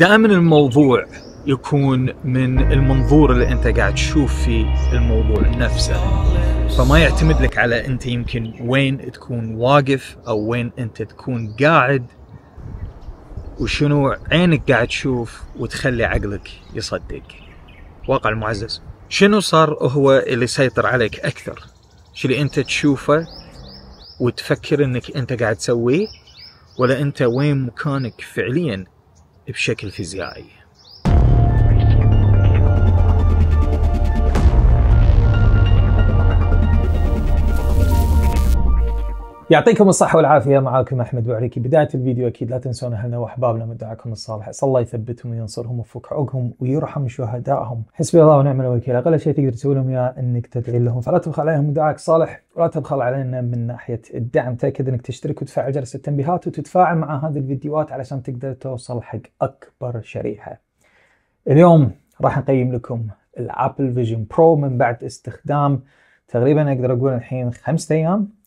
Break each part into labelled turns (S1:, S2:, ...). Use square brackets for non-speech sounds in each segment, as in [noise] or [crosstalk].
S1: دائما الموضوع يكون من المنظور اللي انت قاعد تشوف فيه الموضوع نفسه فما يعتمد لك على انت يمكن وين تكون واقف او وين انت تكون قاعد وشنو عينك قاعد تشوف وتخلي عقلك يصدق واقع المعزز شنو صار هو اللي سيطر عليك اكثر شو اللي انت تشوفه وتفكر انك انت قاعد تسويه ولا انت وين مكانك فعليا بشكل فيزيائي يعطيكم الصحة والعافية معاكم أحمد بوعريكي بداية الفيديو أكيد لا تنسون أهلنا وأحبابنا من دعاكم الصالح أسأل الله يثبتهم وينصرهم ويفك عقهم ويرحم شهدائهم حسبي الله ونعم الوكيل أقل شيء تقدر تسوي لهم إياه أنك تدعي لهم فلا تبخل عليهم من دعاك صالح ولا تبخل علينا من ناحية الدعم تأكد أنك تشترك وتفعل جرس التنبيهات وتتفاعل مع هذه الفيديوهات علشان تقدر توصل حق أكبر شريحة اليوم راح نقيم لكم الأبل فيجن برو من بعد استخدام تقريبا أقدر أقول الحين خمسة أيام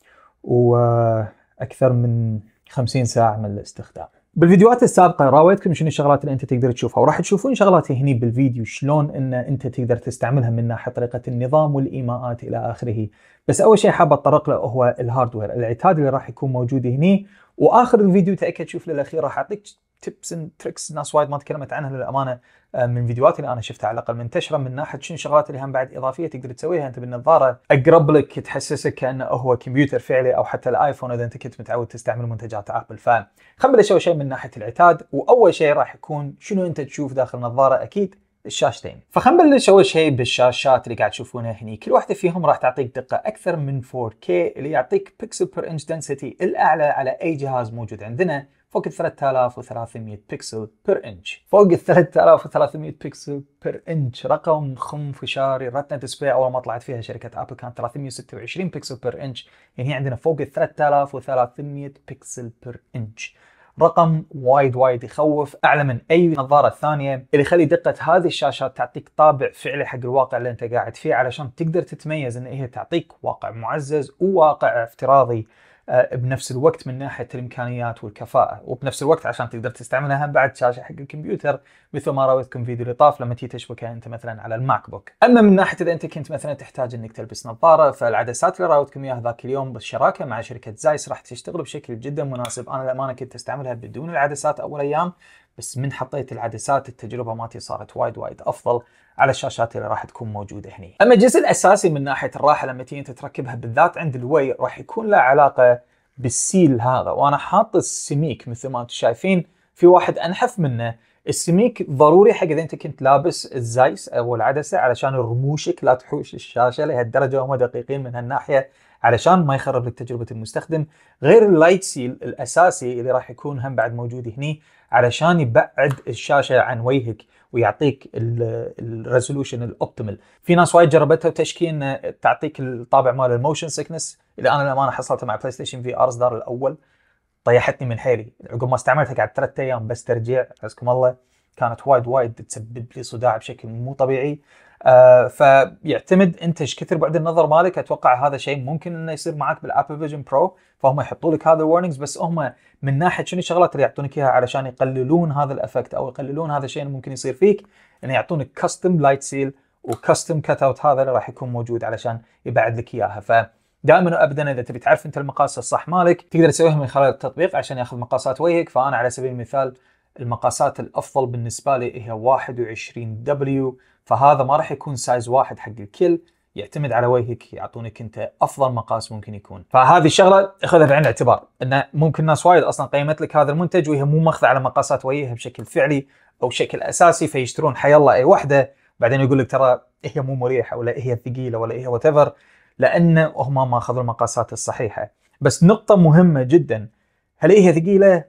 S1: واكثر من 50 ساعه من الاستخدام. بالفيديوهات السابقه راويتكم شنو الشغلات اللي انت تقدر تشوفها وراح تشوفون شغلات هنا بالفيديو شلون ان انت تقدر تستعملها من ناحيه طريقه النظام والايماءات الى اخره بس اول شيء حاب اتطرق له هو الهاردوير العتاد اللي راح يكون موجود هنا واخر الفيديو تاكد شوف للاخير راح اعطيك تبس اند تريكس ناس وايد ما تكلمت عنها للامانه آه، من فيديوهات اللي انا شفتها على الاقل منتشره من ناحيه شنو الشغلات اللي هم بعد اضافيه تقدر تسويها انت بالنظاره اقرب لك تحسسك كانه هو كمبيوتر فعلي او حتى الايفون اذا انت كنت متعود تستعمل منتجات ابل فخلينا نبلش اول شيء من ناحيه العتاد واول شيء راح يكون شنو انت تشوف داخل النظاره اكيد الشاشتين فخنبلش اول شيء بالشاشات اللي قاعد تشوفونها هني كل واحده فيهم راح تعطيك دقه اكثر من 4K اللي يعطيك بيكسل بير انش دنسيتي الاعلى على اي جهاز موجود عندنا فوق ال 3300 بكسل بير انش فوق ال 3300 بكسل بير انش رقم خنفشاري رتنا ديسبلاي اول ما طلعت فيها شركه ابل كانت 326 بكسل بير انش يعني عندنا فوق ال 3300 بكسل بير انش رقم وايد وايد يخوف اعلى من اي نظاره ثانيه اللي يخلي دقه هذه الشاشات تعطيك طابع فعلي حق الواقع اللي انت قاعد فيه علشان تقدر تتميز ان هي تعطيك واقع معزز وواقع افتراضي آه، بنفس الوقت من ناحيه الامكانيات والكفاءه وبنفس الوقت عشان تقدر تستعملها بعد شاشه حق الكمبيوتر مثل ما راويتكم فيديو اللي طاف لما تيجي تشبكها انت مثلا على الماك بوك اما من ناحيه اذا انت كنت مثلا تحتاج انك تلبس نظاره فالعدسات اللي راويتكم اياها ذاك اليوم بالشراكه مع شركه زايس راح تشتغل بشكل جدا مناسب انا للامانه كنت استعملها بدون العدسات اول ايام بس من حطيت العدسات التجربه مالتي صارت وايد وايد افضل على الشاشات اللي راح تكون موجوده هنا اما الجزء الاساسي من ناحيه الراحه لما تيجي انت تركبها بالذات عند الوي راح يكون له علاقه بالسيل هذا وانا حاط السميك مثل ما انتم شايفين في واحد انحف منه السميك ضروري حق اذا انت كنت لابس الزايس او العدسه علشان رموشك لا تحوش الشاشه لهالدرجه هم دقيقين من هالناحيه علشان ما يخرب لك تجربه المستخدم غير اللايت سيل الاساسي اللي راح يكون هم بعد موجود هني علشان يبعد الشاشه عن وجهك ويعطيك الريزولوشن الاوبتيمال في ناس وايد جربتها وتشكي ان تعطيك الطابع مال الموشن سيكنس اللي انا للامانه حصلته مع بلاي ستيشن في ار دار الاول طيحتني من حيلي عقب ما استعملتها قعدت ثلاث ايام بس ترجيع عزكم الله كانت وايد وايد تسبب لي صداع بشكل مو طبيعي آه فيعتمد انت ايش كثر بعد النظر مالك اتوقع هذا شيء ممكن انه يصير معك بالابل فيجن برو فهم يحطوا لك هذا الورنينجز بس هم من ناحيه شنو الشغلات اللي يعطونك اياها علشان يقللون هذا الافكت او يقللون هذا الشيء اللي ممكن يصير فيك انه يعطونك كاستم لايت سيل وكاستم كت اوت هذا اللي راح يكون موجود علشان يبعد لك اياها ف دائما وابدا اذا تبي تعرف انت المقاس الصح مالك تقدر تسويها من خلال التطبيق عشان ياخذ مقاسات وجهك فانا على سبيل المثال المقاسات الافضل بالنسبه لي هي 21 دبليو فهذا ما راح يكون سايز واحد حق الكل يعتمد على وجهك يعطونك انت افضل مقاس ممكن يكون فهذه الشغله خذها بعين الاعتبار انه ممكن ناس وايد اصلا قيمت لك هذا المنتج وهي مو ماخذه على مقاسات وجهها بشكل فعلي او بشكل اساسي فيشترون حيالله اي واحده بعدين يقول لك ترى هي مو مريحه ولا هي ثقيله ولا هي وات لان هم ما اخذوا المقاسات الصحيحه بس نقطه مهمه جدا هل هي ثقيله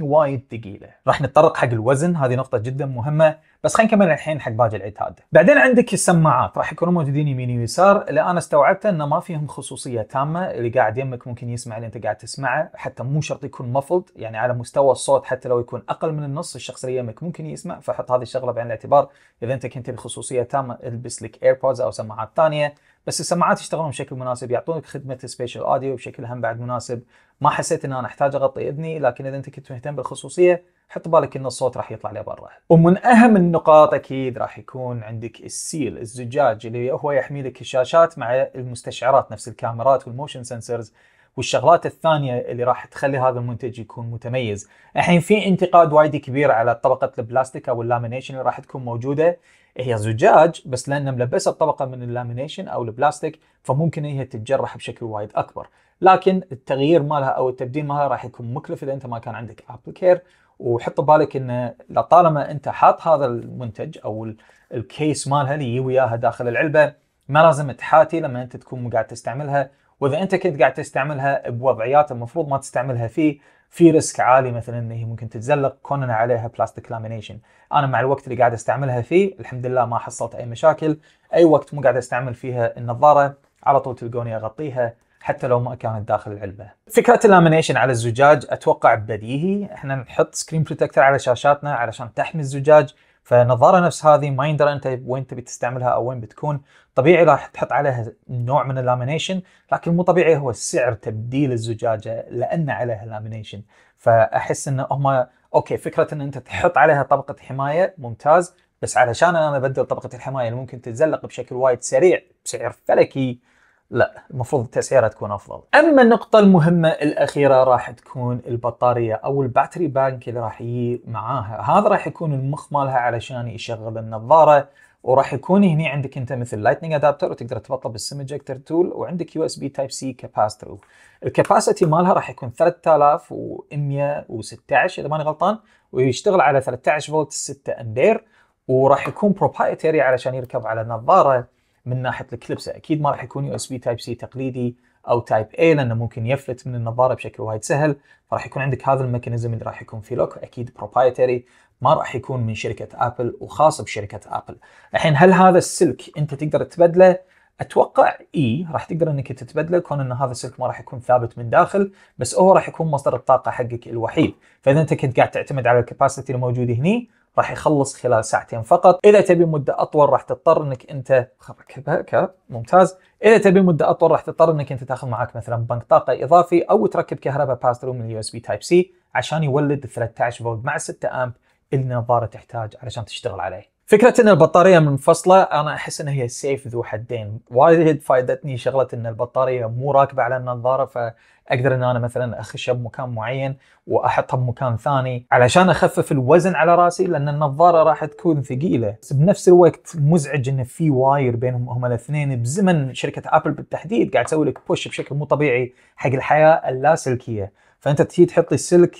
S1: وايد ثقيله راح نتطرق حق الوزن هذه نقطه جدا مهمه بس خلينا نكمل الحين حق باقي العتاد بعدين عندك السماعات راح يكونوا موجودين يمين ويسار اللي انا استوعبته انه ما فيهم خصوصيه تامه اللي قاعد يمك ممكن يسمع اللي انت قاعد تسمعه حتى مو شرط يكون مفلد يعني على مستوى الصوت حتى لو يكون اقل من النص الشخص اللي يمك ممكن يسمع فحط هذه الشغله بعين الاعتبار اذا انت كنت بخصوصيه تامه البس لك ايربودز او سماعات ثانيه بس السماعات يشتغلون بشكل مناسب يعطونك خدمه سبيشال اوديو بشكل هم بعد مناسب ما حسيت ان انا احتاج اغطي اذني لكن اذا انت كنت مهتم بالخصوصيه حط بالك ان الصوت راح يطلع لبرا ومن اهم النقاط اكيد راح يكون عندك السيل الزجاج اللي هو يحمي لك الشاشات مع المستشعرات نفس الكاميرات والموشن سنسرز والشغلات الثانيه اللي راح تخلي هذا المنتج يكون متميز الحين في انتقاد وايد كبير على طبقه البلاستيك او اللامينيشن اللي راح تكون موجوده هي زجاج بس لان ملبسه الطبقه من اللامينيشن او البلاستيك فممكن هي تتجرح بشكل وايد اكبر لكن التغيير مالها او التبديل مالها راح يكون مكلف اذا انت ما كان عندك ابل كير وحط ببالك ان لطالما انت حاط هذا المنتج او الكيس مالها اللي وياها داخل العلبه ما لازم تحاتي لما انت تكون قاعد تستعملها واذا انت كنت قاعد تستعملها بوضعيات المفروض ما تستعملها فيه في ريسك عالي مثلا ان هي ممكن تتزلق كوننا عليها بلاستيك لامينيشن انا مع الوقت اللي قاعد استعملها فيه الحمد لله ما حصلت اي مشاكل اي وقت مو قاعد استعمل فيها النظاره على طول تلقوني اغطيها حتى لو ما كانت داخل العلبه. فكره اللامينيشن على الزجاج اتوقع بديهي، احنا نحط سكرين بروتكتر على شاشاتنا علشان تحمي الزجاج فنظاره نفس هذه ما يندرى انت وين تبي تستعملها او وين بتكون طبيعي راح تحط عليها نوع من اللامينيشن لكن مو طبيعي هو سعر تبديل الزجاجه لان عليها لامينيشن فاحس ان هم اوكي فكره ان انت تحط عليها طبقه حمايه ممتاز بس علشان انا ابدل طبقه الحمايه اللي ممكن تتزلق بشكل وايد سريع بسعر فلكي لا المفروض التسعيره تكون افضل اما النقطه المهمه الاخيره راح تكون البطاريه او الباتري بانك اللي راح يجي معاها هذا راح يكون المخ مالها علشان يشغل النظاره وراح يكون هنا عندك انت مثل لايتنج ادابتر وتقدر تبطله بالسم اجكتر تول وعندك يو اس بي تايب سي كاباسترو الكباسيتي مالها راح يكون 3116 اذا ماني غلطان ويشتغل على 13 فولت 6 امبير وراح يكون بروبايتري علشان يركب على النظاره من ناحيه الكلبسه اكيد ما راح يكون يو اس بي تايب سي تقليدي او تايب اي لانه ممكن يفلت من النظاره بشكل وايد سهل فراح يكون عندك هذا الميكانيزم اللي راح يكون في لوك اكيد بروبايتري ما راح يكون من شركه ابل وخاص بشركه ابل الحين هل هذا السلك انت تقدر تبدله اتوقع اي راح تقدر انك تتبدله كون ان هذا السلك ما راح يكون ثابت من داخل بس هو راح يكون مصدر الطاقه حقك الوحيد فاذا انت كنت قاعد تعتمد على الكباسيتي الموجوده هني راح يخلص خلال ساعتين فقط اذا تبي مده اطول راح تضطر انك انت كذا ممتاز اذا تبي مده اطول راح تضطر انك انت تاخذ معك مثلا بنك طاقه اضافي او تركب كهرباء باس ثرو من اليو اس بي تايب سي عشان يولد 13 فولت مع 6 امب النظاره تحتاج علشان تشتغل عليه فكره ان البطاريه منفصله انا احس انها هي سيف ذو حدين وايد فائدتني شغله ان البطاريه مو راكبه على النظاره فاقدر ان انا مثلا اخشها بمكان معين واحطها بمكان ثاني علشان اخفف الوزن على راسي لان النظاره راح تكون ثقيله بس بنفس الوقت مزعج ان في واير بينهم هم الاثنين بزمن شركه ابل بالتحديد قاعد تسوي لك بوش بشكل مو طبيعي حق الحياه اللاسلكيه فانت تجي تحط السلك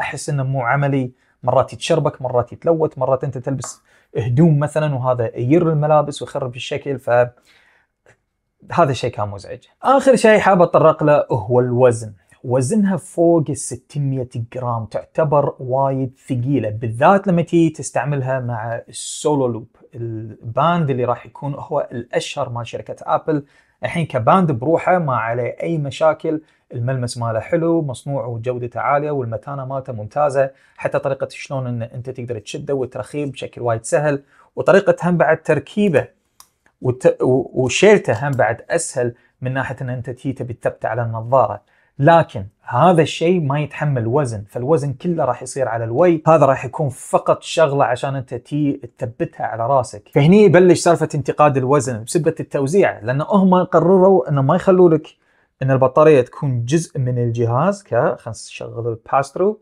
S1: احس انه مو عملي مرات يتشربك مرات يتلوت مرات انت تلبس هدوم مثلا وهذا يير الملابس ويخرب الشكل ف هذا الشيء كان مزعج. اخر شيء حاب اتطرق له هو الوزن. وزنها فوق ال 600 جرام تعتبر وايد ثقيله بالذات لما تيجي تستعملها مع السولو لوب الباند اللي راح يكون هو الاشهر مال شركه ابل الحين كباند بروحه ما عليه اي مشاكل الملمس ماله حلو مصنوع وجودته عاليه والمتانه مالته ممتازه حتى طريقه شلون ان انت تقدر تشده وترخيه بشكل وايد سهل وطريقه هم بعد تركيبه وت... وشيلته هم بعد اسهل من ناحيه ان انت تيته تبي على النظاره لكن هذا الشيء ما يتحمل وزن فالوزن كله راح يصير على الوي هذا راح يكون فقط شغله عشان انت تي تثبتها على راسك فهني يبلش سالفه انتقاد الوزن بسبه التوزيع لان هم قرروا انه ما يخلوا لك ان البطاريه تكون جزء من الجهاز ك نشغل الباس ثرو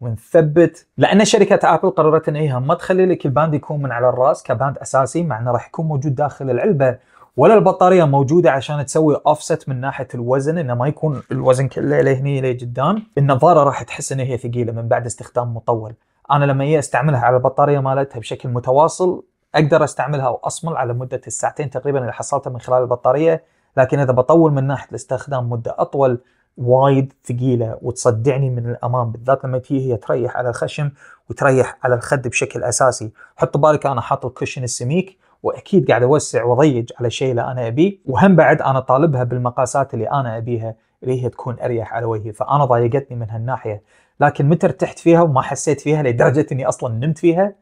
S1: ونثبت لان شركه ابل قررت ان هي ما تخلي لك الباند يكون من على الراس كباند اساسي مع انه راح يكون موجود داخل العلبه ولا البطاريه موجوده عشان تسوي اوفست من ناحيه الوزن انه ما يكون الوزن كله لهني لقدام النظاره راح تحس ان هي ثقيله من بعد استخدام مطول انا لما هي إيه استعملها على البطاريه مالتها بشكل متواصل اقدر استعملها واصمل على مده الساعتين تقريبا اللي حصلتها من خلال البطاريه لكن اذا بطول من ناحيه الاستخدام مده اطول وايد ثقيله وتصدعني من الامام بالذات لما تيجي هي تريح على الخشم وتريح على الخد بشكل اساسي حط بالك انا حاط الكشن السميك واكيد قاعد اوسع واضيج على الشيء اللي انا ابيه وهم بعد انا طالبها بالمقاسات اللي انا ابيها اللي هي تكون اريح على وجهي فانا ضايقتني من هالناحيه لكن متى ارتحت فيها وما حسيت فيها لدرجه اني اصلا نمت فيها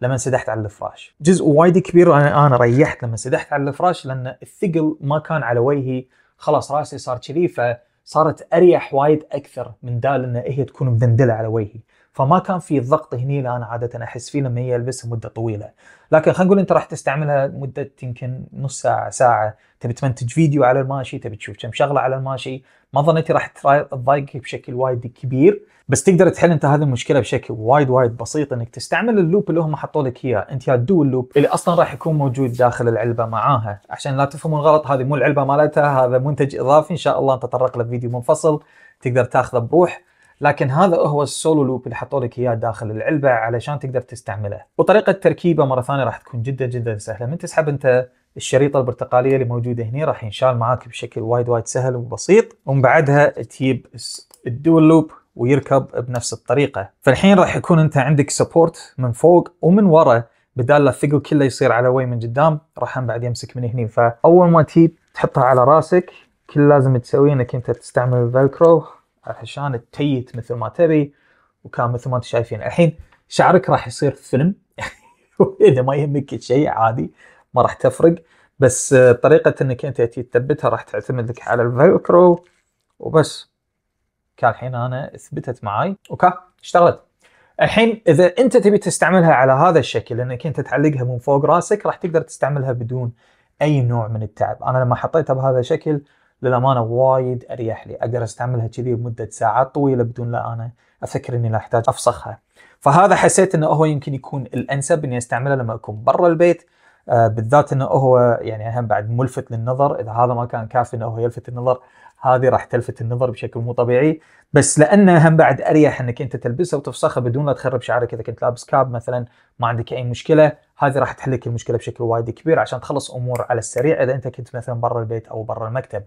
S1: لما انسدحت على الفراش جزء وايد كبير انا انا ريحت لما انسدحت على الفراش لان الثقل ما كان على وجهي خلاص راسي صار كذي فصارت اريح وايد اكثر من دال ان هي تكون مدندله على وجهي فما كان في الضغط هني اللي انا عاده احس فيه لما هي البسها مده طويله لكن خلينا نقول انت راح تستعملها مده يمكن نص ساعه ساعه تبي تمنتج فيديو على الماشي تبي تشوف كم شغله على الماشي ما ظنيتي راح تضايقك بشكل وايد كبير بس تقدر تحل انت هذه المشكله بشكل وايد وايد بسيط انك تستعمل اللوب اللي هم حطوا لك اياه انت يا تدو اللوب اللي اصلا راح يكون موجود داخل العلبه معاها عشان لا تفهمون غلط هذه مو العلبه مالتها هذا منتج اضافي ان شاء الله نتطرق له فيديو منفصل تقدر تاخذه بروح لكن هذا هو السولو لوب اللي حطوا لك اياه داخل العلبه علشان تقدر تستعمله وطريقه تركيبه مره ثانيه راح تكون جدا جدا سهله من تسحب انت الشريطه البرتقاليه اللي موجوده هنا راح ينشال معاك بشكل وايد وايد سهل وبسيط ومن بعدها تجيب الدول لوب ويركب بنفس الطريقه فالحين راح يكون انت عندك سبورت من فوق ومن ورا بدال الثقل كله يصير على وي من قدام راح بعد يمسك من هنا فاول ما تجيب تحطها على راسك كل لازم تسويه انك انت تستعمل الفلكرو عشان تيت مثل ما تبي وكان مثل ما انتم شايفين الحين شعرك راح يصير فيلم [laughs] اذا ما يهمك شيء عادي ما راح تفرق بس آه، طريقه انك انت تثبتها راح تعتمد لك على الفيكرو وبس كان الحين انا اثبتت معي وكا اشتغلت الحين اذا انت تبي تستعملها على هذا الشكل انك انت تعلقها من فوق راسك راح تقدر تستعملها بدون اي نوع من التعب انا لما حطيتها بهذا الشكل للامانه وايد اريح لي اقدر استعملها كذي لمده ساعات طويله بدون لا انا افكر اني لا احتاج افسخها فهذا حسيت انه هو يمكن يكون الانسب اني استعمله لما اكون برا البيت آه، بالذات انه هو يعني هم بعد ملفت للنظر اذا هذا ما كان كافي انه هو يلفت النظر هذه راح تلفت النظر بشكل مو طبيعي بس لانه هم بعد اريح انك انت تلبسها وتفسخها بدون لا تخرب شعرك اذا كنت لابس كاب مثلا ما عندك اي مشكله هذه راح تحل لك المشكله بشكل وايد كبير عشان تخلص امور على السريع اذا انت كنت مثلا برا البيت او برا المكتب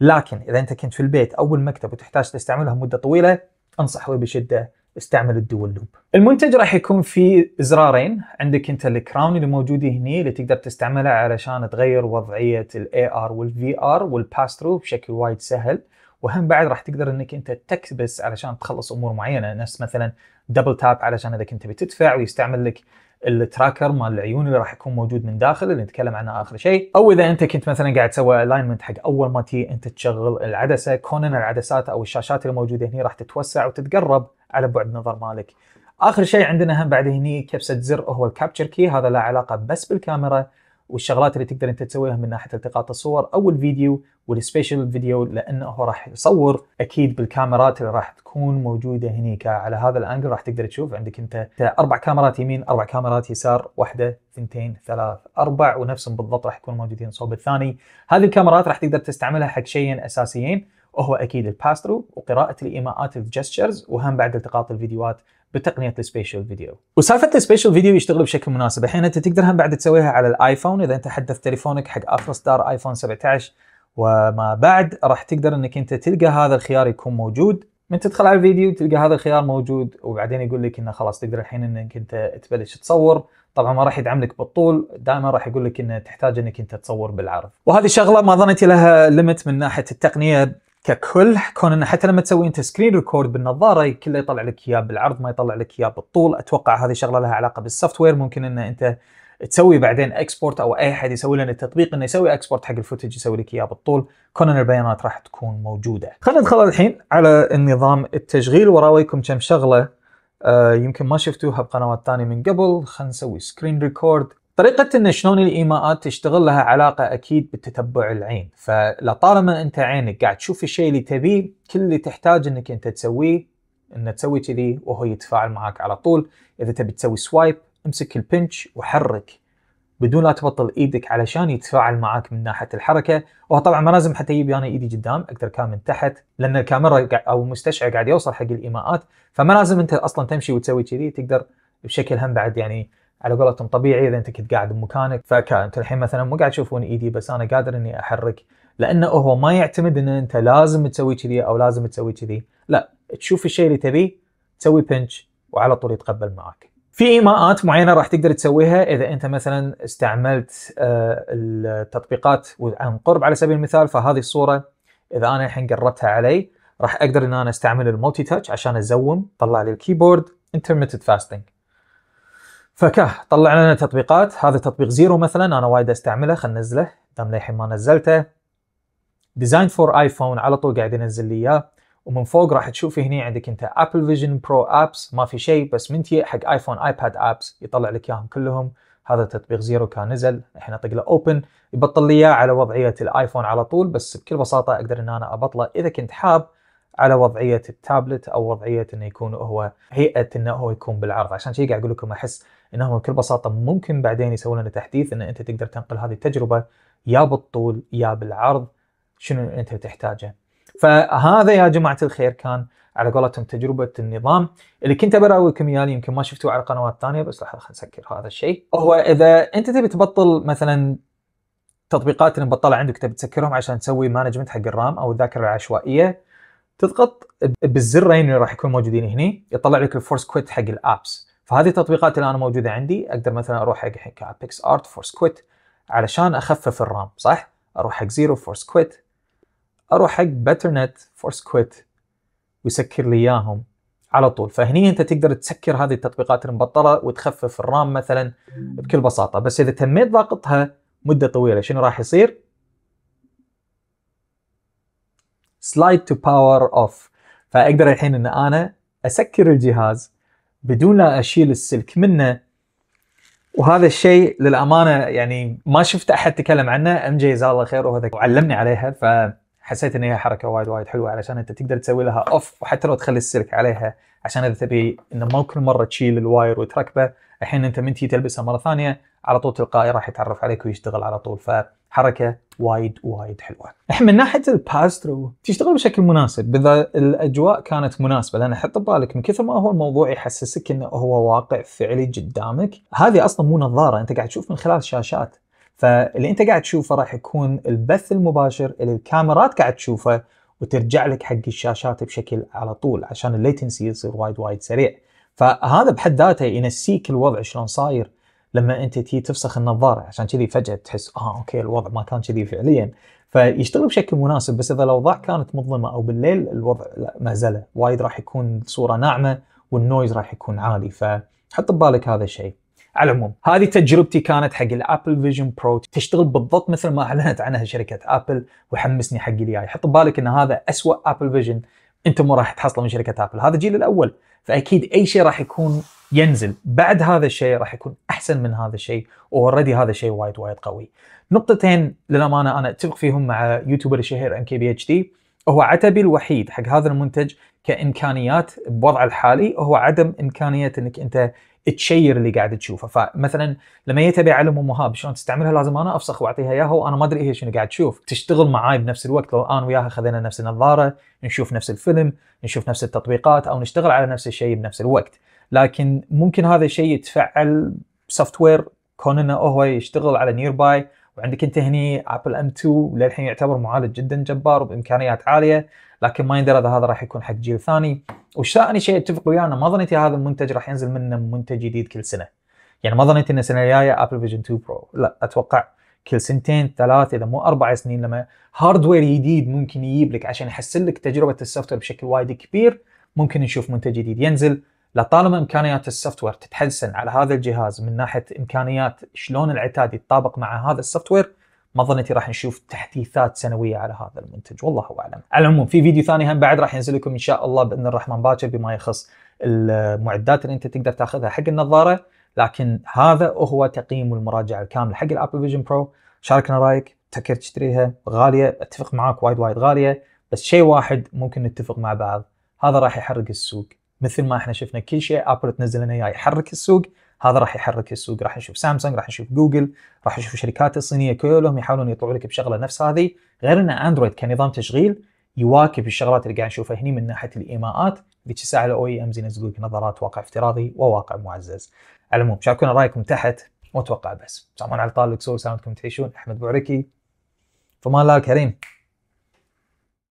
S1: لكن اذا انت كنت في البيت او المكتب وتحتاج تستعملها مده طويله انصح بشده استعمل الدول لوب المنتج راح يكون في زرارين عندك انت الكراون اللي موجود هني اللي تقدر تستعمله علشان تغير وضعيه الاي ار والفي ار والباس ثرو بشكل وايد سهل وهم بعد راح تقدر انك انت تكبس علشان تخلص امور معينه نفس مثلا دبل تاب علشان اذا كنت تبي تدفع ويستعمل لك التراكر مال العيون اللي راح يكون موجود من داخل اللي نتكلم عنه اخر شيء او اذا انت كنت مثلا قاعد تسوي الاينمنت حق اول ما تي انت تشغل العدسه كون العدسات او الشاشات الموجوده هنا راح تتوسع وتتقرب على بعد نظر مالك اخر شيء عندنا هم بعد هني كبسه زر هو الكابتشر كي هذا له علاقه بس بالكاميرا والشغلات اللي تقدر انت تسويها من ناحيه التقاط الصور او الفيديو والسبيشل فيديو لانه راح يصور اكيد بالكاميرات اللي راح تكون موجوده هنيك على هذا الانجل راح تقدر تشوف عندك انت اربع كاميرات يمين اربع كاميرات يسار واحده اثنتين ثلاث اربع ونفسهم بالضبط راح يكون موجودين صوب الثاني هذه الكاميرات راح تقدر تستعملها حق شيئين اساسيين وهو اكيد الباس ثرو وقراءه الايماءات الجستشرز وهم بعد التقاط الفيديوهات بتقنيه السبيشال فيديو وسالفه السبيشال فيديو يشتغل بشكل مناسب الحين انت تقدر هم بعد تسويها على الايفون اذا انت حدثت تليفونك حق اخر اصدار ايفون 17 وما بعد راح تقدر انك انت تلقى هذا الخيار يكون موجود من تدخل على الفيديو تلقى هذا الخيار موجود وبعدين يقول لك انه خلاص تقدر الحين انك انت تبلش تصور طبعا ما راح يدعم لك بالطول دائما راح يقول لك انه تحتاج انك انت تصور بالعرض وهذه شغله ما ظنيت لها ليمت من ناحيه التقنيه ككل كون انه حتى لما تسوي انت سكرين ريكورد بالنظاره كله يطلع لك اياه بالعرض ما يطلع لك اياه بالطول اتوقع هذه شغله لها علاقه بالسوفت وير ممكن ان انت تسوي بعدين اكسبورت او اي احد يسوي لنا التطبيق انه يسوي اكسبورت حق الفوتج يسوي لك اياه بالطول كون ان البيانات راح تكون موجوده. خلينا ندخل الحين على النظام التشغيل وراويكم كم شغله آه، يمكن ما شفتوها بقنوات ثانيه من قبل خلينا نسوي سكرين ريكورد طريقة ان شلون الايماءات تشتغل لها علاقة اكيد بالتتبع العين، فلطالما انت عينك قاعد تشوف الشيء اللي تبيه، كل اللي تحتاج انك انت تسويه انه تسوي كذي وهو يتفاعل معك على طول، اذا تبي تسوي سوايب امسك البنش وحرك بدون لا تبطل ايدك علشان يتفاعل معك من ناحيه الحركه وهو طبعا ما لازم حتى يجيب انا يعني ايدي قدام اقدر كان من تحت لان الكاميرا او المستشعر قاعد يوصل حق الايماءات فما لازم انت اصلا تمشي وتسوي كذي تقدر بشكل هم بعد يعني على قولتهم طبيعي اذا انت كنت قاعد بمكانك فكانت الحين مثلا مو قاعد تشوفون ايدي بس انا قادر اني احرك لانه هو ما يعتمد ان انت لازم تسوي كذي او لازم تسوي كذي لا تشوف الشيء اللي تبيه تسوي بنش وعلى طول يتقبل معك في ايماءات معينه راح تقدر تسويها اذا انت مثلا استعملت آه، التطبيقات عن قرب على سبيل المثال فهذه الصوره اذا انا الحين قربتها علي راح اقدر ان انا استعمل الملتي تاتش عشان ازوم طلع لي الكيبورد انترمتد فاستنج فكه طلع لنا تطبيقات هذا تطبيق زيرو مثلا انا وايد استعمله خلينا ننزله دام للحين ما نزلته ديزاين فور ايفون على طول قاعد ينزل لي اياه ومن فوق راح تشوف هنا عندك انت ابل فيجن برو ابس ما في شيء بس تي حق ايفون ايباد ابس يطلع لك اياهم كلهم هذا تطبيق زيرو كان نزل الحين اطق له اوبن يبطل لي اياه على وضعيه الايفون على طول بس بكل بساطه اقدر ان انا ابطله اذا كنت حاب على وضعيه التابلت او وضعيه انه يكون هو هيئه انه هو يكون بالعرض عشان شيء قاعد اقول لكم احس انهم بكل بساطه ممكن بعدين يسوون لنا تحديث ان انت تقدر تنقل هذه التجربه يا بالطول يا بالعرض شنو انت تحتاجه. فهذا يا جماعه الخير كان على قولتهم تجربه النظام اللي كنت براويكم اياه يمكن ما شفتوه على قنوات ثانيه بس راح نسكر هذا الشيء. هو اذا انت تبي تبطل مثلا تطبيقات اللي مبطله عندك تبي تسكرهم عشان تسوي مانجمنت حق الرام او الذاكره العشوائيه تضغط بالزرين اللي راح يكون موجودين هنا يطلع لك الفورس كويت حق الابس فهذه التطبيقات اللي انا موجوده عندي اقدر مثلا اروح حق الحين كابكس ارت فور سكويت علشان اخفف الرام صح؟ اروح حق زيرو فور سكويت اروح حق نت فور سكويت ويسكر لي اياهم على طول فهني انت تقدر تسكر هذه التطبيقات المبطله وتخفف الرام مثلا بكل بساطه بس اذا تميت ضاغطها مده طويله شنو راح يصير؟ سلايد تو باور اوف فاقدر الحين ان انا اسكر الجهاز بدون لا اشيل السلك منه وهذا الشيء للامانه يعني ما شفت احد تكلم عنه ام جي جزاه الله خير وهذا وعلمني عليها فحسيت ان هي حركه وايد وايد حلوه علشان انت تقدر تسوي لها اوف وحتى لو تخلي السلك عليها عشان اذا تبي انه مو كل مره تشيل الواير وتركبه الحين انت من تلبسها مره ثانيه على طول تلقائي راح يتعرف عليك ويشتغل على طول ف حركه وايد وايد حلوه. الحين من ناحيه الباس ثرو تشتغل بشكل مناسب اذا الاجواء كانت مناسبه لان حط ببالك من كثر ما هو الموضوع يحسسك انه هو واقع فعلي قدامك، هذه اصلا مو نظاره انت قاعد تشوف من خلال شاشات. فاللي انت قاعد تشوفه راح يكون البث المباشر اللي الكاميرات قاعد تشوفه وترجع لك حق الشاشات بشكل على طول عشان الليتنسي يصير وايد وايد سريع. فهذا بحد ذاته ينسيك الوضع شلون صاير لما انت تي تفسخ النظاره عشان كذي فجاه تحس اه اوكي الوضع ما كان كذي فعليا فيشتغل بشكل مناسب بس اذا الاوضاع كانت مظلمه او بالليل الوضع لا مهزله وايد راح يكون صوره ناعمه والنويز راح يكون عالي فحط ببالك هذا الشيء على العموم هذه تجربتي كانت حق الابل فيجن برو تشتغل بالضبط مثل ما اعلنت عنها شركه ابل وحمسني حق الجاي حط ببالك ان هذا اسوا ابل فيجن انت مو راح تحصله من شركه ابل هذا الجيل الاول فاكيد اي شيء راح يكون ينزل بعد هذا الشيء راح يكون احسن من هذا الشيء اوريدي هذا الشيء وايد وايد قوي. نقطتين للامانه انا اتفق فيهم مع يوتيوبر الشهير ام كي بي اتش دي هو عتبي الوحيد حق هذا المنتج كامكانيات بوضعه الحالي هو عدم امكانيه انك انت تشير اللي قاعد تشوفه فمثلا لما يتبع علم امها شلون تستعملها لازم انا افسخ واعطيها اياها وانا ما ادري هي شنو قاعد تشوف تشتغل معاي بنفس الوقت لو انا وياها خذينا نفس النظاره نشوف نفس الفيلم نشوف نفس التطبيقات او نشتغل على نفس الشيء بنفس الوقت لكن ممكن هذا الشيء يتفعل بسوفت وير كون انه هو يشتغل على نير باي وعندك انت هني ابل ام 2 للحين يعتبر معالج جدا جبار وبامكانيات عاليه لكن ما يندرى اذا هذا راح يكون حق جيل ثاني ثاني شيء اتفق ويانا ما ظنيت هذا المنتج راح ينزل منه منتج جديد كل سنه يعني ما ظنيت ان السنه الجايه ابل فيجن 2 برو لا اتوقع كل سنتين ثلاث اذا مو اربع سنين لما هاردوير جديد ممكن يجيب لك عشان يحسن لك تجربه السوفت وير بشكل وايد كبير ممكن نشوف منتج جديد ينزل لطالما امكانيات السوفت وير تتحسن على هذا الجهاز من ناحيه امكانيات شلون العتاد يتطابق مع هذا السوفت وير ما ظنيتي راح نشوف تحديثات سنويه على هذا المنتج والله اعلم على العموم في فيديو ثاني هم بعد راح ينزل لكم ان شاء الله باذن الرحمن باكر بما يخص المعدات اللي انت تقدر تاخذها حق النظاره لكن هذا هو تقييم والمراجعه الكامله حق الابل فيجن برو شاركنا رايك تفكر تشتريها غاليه اتفق معاك وايد وايد غاليه بس شيء واحد ممكن نتفق مع بعض هذا راح يحرك السوق مثل ما احنا شفنا كل شيء ابل تنزل لنا اياه يحرك السوق هذا راح يحرك السوق راح نشوف سامسونج راح نشوف جوجل راح نشوف الشركات الصينيه كلهم يحاولون يطلعوا لك بشغله نفس هذه غير ان اندرويد كنظام تشغيل يواكب الشغلات اللي قاعد نشوفها هني من ناحيه الايماءات ذيك الساعه الاو اي امز e ينزلوا لك نظارات واقع افتراضي وواقع معزز على العموم شاركونا رايكم تحت واتوقع بس سامون على طال سول سلامتكم تعيشون احمد بوعركي فما الله كريم